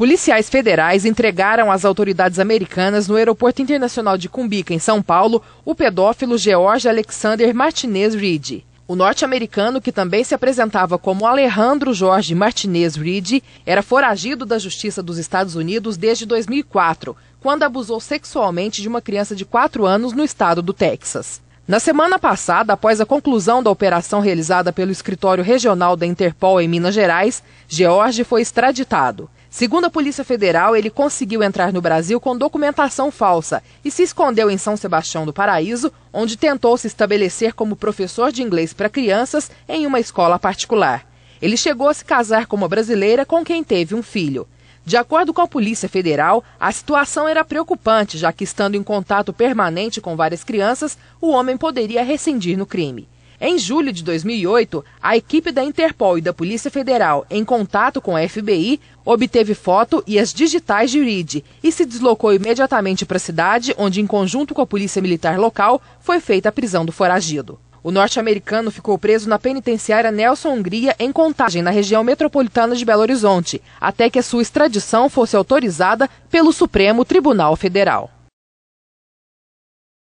Policiais federais entregaram às autoridades americanas no Aeroporto Internacional de Cumbica, em São Paulo, o pedófilo George Alexander Martinez Reed. O norte-americano, que também se apresentava como Alejandro Jorge Martinez Reed, era foragido da Justiça dos Estados Unidos desde 2004, quando abusou sexualmente de uma criança de 4 anos no estado do Texas. Na semana passada, após a conclusão da operação realizada pelo Escritório Regional da Interpol em Minas Gerais, George foi extraditado. Segundo a Polícia Federal, ele conseguiu entrar no Brasil com documentação falsa e se escondeu em São Sebastião do Paraíso, onde tentou se estabelecer como professor de inglês para crianças em uma escola particular. Ele chegou a se casar com uma brasileira com quem teve um filho. De acordo com a Polícia Federal, a situação era preocupante, já que estando em contato permanente com várias crianças, o homem poderia rescindir no crime. Em julho de 2008, a equipe da Interpol e da Polícia Federal, em contato com a FBI, obteve foto e as digitais de Reed e se deslocou imediatamente para a cidade, onde, em conjunto com a Polícia Militar local, foi feita a prisão do foragido. O norte-americano ficou preso na penitenciária Nelson Hungria, em Contagem, na região metropolitana de Belo Horizonte, até que a sua extradição fosse autorizada pelo Supremo Tribunal Federal.